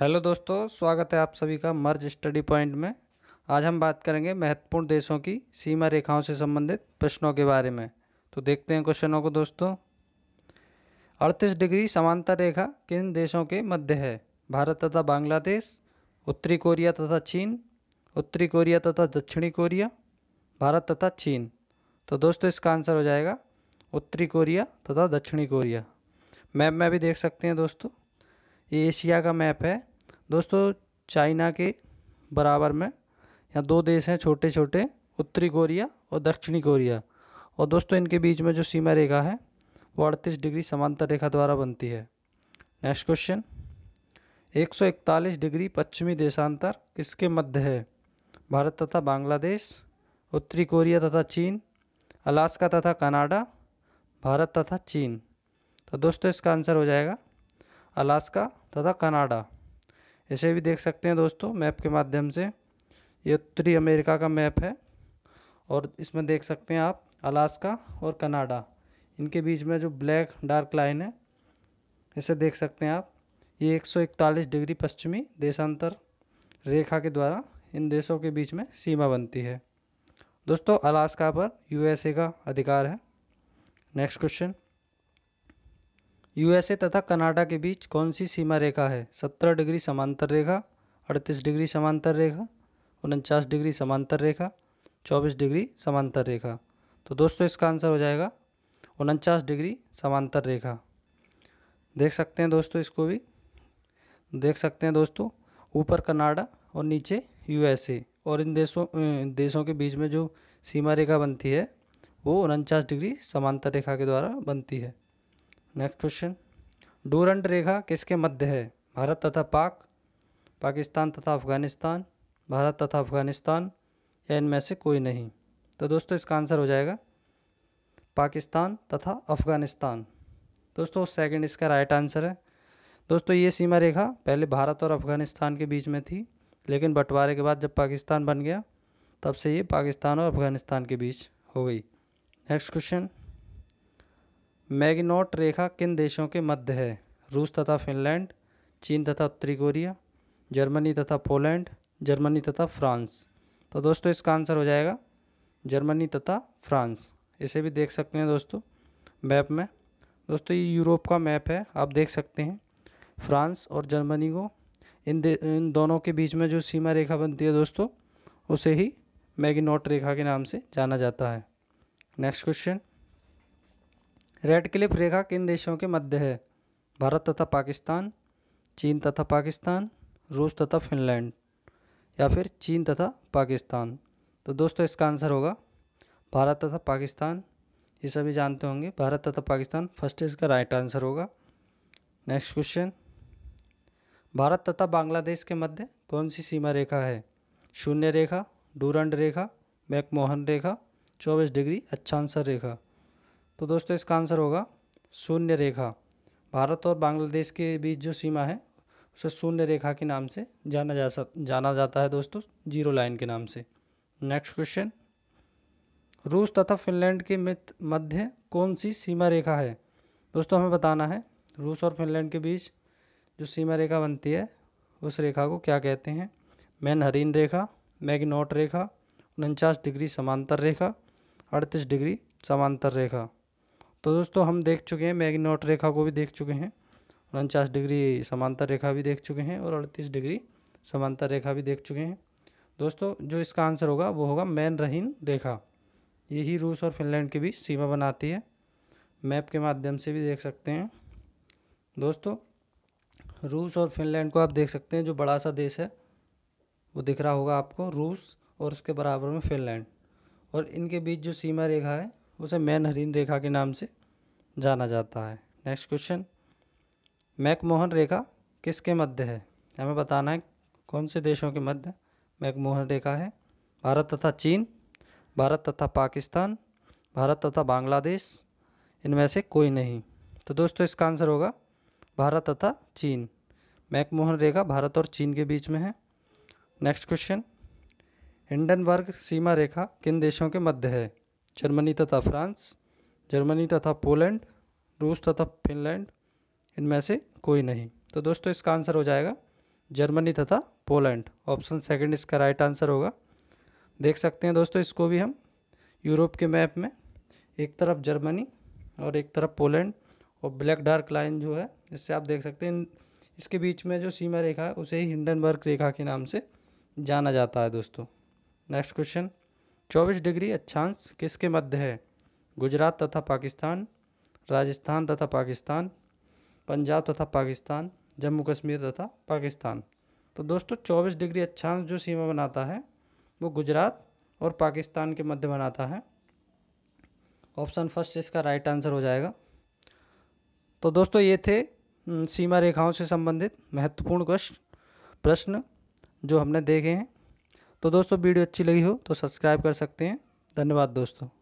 hello दोस्तों स्वागत है आप सभी का मर्ज स्टडी पॉइंट में आज हम बात करेंगे महत्वपूर्ण देशों की सीमा रेखाओं से संबंधित प्रश्नों के बारे में तो देखते हैं क्वेश्चनों को दोस्तों अड़तीस डिग्री समांतर रेखा किन देशों के मध्य है भारत तथा बांग्लादेश उत्तरी कोरिया तथा चीन उत्तरी कोरिया तथा दक्षिणी कोरिया भारत तथा चीन तो दोस्तों इसका आंसर हो जाएगा उत्तरी कोरिया तथा दक्षिणी कोरिया मैप में भी देख सकते हैं दोस्तों ये एशिया का मैप है दोस्तों चाइना के बराबर में यहाँ दो देश हैं छोटे छोटे उत्तरी कोरिया और दक्षिणी कोरिया और दोस्तों इनके बीच में जो सीमा रेखा है वो अड़तीस डिग्री समांतर रेखा द्वारा बनती है नेक्स्ट क्वेश्चन 141 डिग्री पश्चिमी देशांतर किसके मध्य है भारत तथा बांग्लादेश उत्तरी कोरिया तथा चीन अलास्का तथा कनाडा भारत तथा चीन तो दोस्तों इसका आंसर हो जाएगा अलास्का तथा कनाडा ऐसे भी देख सकते हैं दोस्तों मैप के माध्यम से ये उत्तरी अमेरिका का मैप है और इसमें देख सकते हैं आप अलास्का और कनाडा इनके बीच में जो ब्लैक डार्क लाइन है इसे देख सकते हैं आप ये 141 डिग्री पश्चिमी देशांतर रेखा के द्वारा इन देशों के बीच में सीमा बनती है दोस्तों अलास्का पर यूएसए का अधिकार है नेक्स्ट क्वेश्चन यूएसए तथा कनाडा के बीच कौन सी सीमा रेखा है सत्रह डिग्री समांतर रेखा अड़तीस डिग्री समांतर रेखा उनचास डिग्री समांतर रेखा चौबीस डिग्री समांतर रेखा तो दोस्तों इसका आंसर हो जाएगा उनचास डिग्री समांतर रेखा देख सकते हैं दोस्तों इसको भी देख सकते हैं दोस्तों ऊपर कनाडा और नीचे यूएसए और इन देशों देशों के बीच में जो सीमा रेखा बनती है वो उनचास डिग्री समांतर रेखा के द्वारा बनती है नेक्स्ट क्वेश्चन डूरंड रेखा किसके मध्य है भारत तथा पाक पाकिस्तान तथा अफगानिस्तान भारत तथा अफगानिस्तान या इनमें से कोई नहीं तो दोस्तों इसका आंसर हो जाएगा पाकिस्तान तथा अफगानिस्तान दोस्तों सेकंड इसका राइट आंसर है दोस्तों ये सीमा रेखा पहले भारत और अफगानिस्तान के बीच में थी लेकिन बंटवारे के बाद जब पाकिस्तान बन गया तब से ये पाकिस्तान और अफगानिस्तान के बीच हो गई नेक्स्ट क्वेश्चन मैगनॉट रेखा किन देशों के मध्य है रूस तथा फिनलैंड चीन तथा उत्तरी कोरिया जर्मनी तथा पोलैंड जर्मनी तथा फ्रांस तो दोस्तों इसका आंसर हो जाएगा जर्मनी तथा फ्रांस इसे भी देख सकते हैं दोस्तों मैप में दोस्तों ये यूरोप का मैप है आप देख सकते हैं फ्रांस और जर्मनी को इन इन दोनों के बीच में जो सीमा रेखा बनती है दोस्तों उसे ही मैगिनोट रेखा के नाम से जाना जाता है नेक्स्ट क्वेश्चन रेड क्लिफ रेखा किन देशों के मध्य है भारत तथा पाकिस्तान चीन तथा पाकिस्तान रूस तथा फिनलैंड या फिर चीन तथा पाकिस्तान तो दोस्तों इसका आंसर होगा भारत तथा पाकिस्तान ये सभी जानते होंगे भारत तथा पाकिस्तान फर्स्ट इसका राइट आंसर होगा नेक्स्ट क्वेश्चन भारत तथा बांग्लादेश के मध्य कौन सी सीमा रेखा है शून्य रेखा डूरंड रेखा मैकमोहन रेखा चौबीस डिग्री अच्छांसर रेखा तो दोस्तों इसका आंसर होगा शून्य रेखा भारत और बांग्लादेश के बीच जो सीमा है उसे शून्य रेखा के नाम से जाना जा सक जाना जाता है दोस्तों जीरो लाइन के नाम से नेक्स्ट क्वेश्चन रूस तथा फिनलैंड के मध्य कौन सी सीमा रेखा है दोस्तों हमें बताना है रूस और फिनलैंड के बीच जो सीमा रेखा बनती है उस रेखा को क्या कहते हैं मैन हरीन रेखा मैगनोट रेखा उनचास डिग्री समांतर रेखा अड़तीस डिग्री समांतर रेखा तो दोस्तों हम देख चुके हैं मैग्नोट रेखा को भी देख चुके हैं उनचास डिग्री समांतर रेखा भी देख चुके हैं और अड़तीस डिग्री समांतर रेखा भी देख चुके हैं दोस्तों जो इसका आंसर होगा वो होगा मैन रहीन रेखा यही रूस और फिनलैंड के बीच सीमा बनाती है मैप के माध्यम से भी देख सकते हैं दोस्तों रूस और फिनलैंड को आप देख सकते हैं जो बड़ा सा देश है वो दिख रहा होगा आपको रूस और उसके बराबर में फिनलैंड और इनके बीच जो सीमा रेखा है उसे मैन हरीन रेखा के नाम से जाना जाता है नेक्स्ट क्वेश्चन मैकमोहन रेखा किसके मध्य है हमें बताना है कौन से देशों के मध्य मैकमोहन रेखा है भारत तथा चीन भारत तथा पाकिस्तान भारत तथा बांग्लादेश इनमें से कोई नहीं तो दोस्तों इसका आंसर होगा भारत तथा चीन मैकमोहन रेखा भारत और चीन के बीच में है नेक्स्ट क्वेश्चन हिंडनबर्ग सीमा रेखा किन देशों के मध्य है जर्मनी तथा फ्रांस जर्मनी तथा पोलैंड रूस तथा फिनलैंड इनमें से कोई नहीं तो दोस्तों इसका आंसर हो जाएगा जर्मनी तथा पोलैंड ऑप्शन सेकंड इसका राइट आंसर होगा देख सकते हैं दोस्तों इसको भी हम यूरोप के मैप में एक तरफ जर्मनी और एक तरफ पोलैंड और ब्लैक डार्क लाइन जो है इससे आप देख सकते हैं इसके बीच में जो सीमा रेखा है उसे ही हिंडनबर्ग रेखा के नाम से जाना जाता है दोस्तों नेक्स्ट क्वेश्चन चौबीस डिग्री अच्छांश किसके मध्य है गुजरात तथा पाकिस्तान राजस्थान तथा पाकिस्तान पंजाब तथा पाकिस्तान जम्मू कश्मीर तथा पाकिस्तान तो दोस्तों 24 डिग्री अक्षांश जो सीमा बनाता है वो गुजरात और पाकिस्तान के मध्य बनाता है ऑप्शन फर्स्ट इसका राइट आंसर हो जाएगा तो दोस्तों ये थे हम्म, सीमा रेखाओं से संबंधित महत्वपूर्ण क्वेश्चन प्रश्न जो हमने देखे हैं तो दोस्तों वीडियो अच्छी लगी हो तो सब्सक्राइब कर सकते हैं धन्यवाद दोस्तों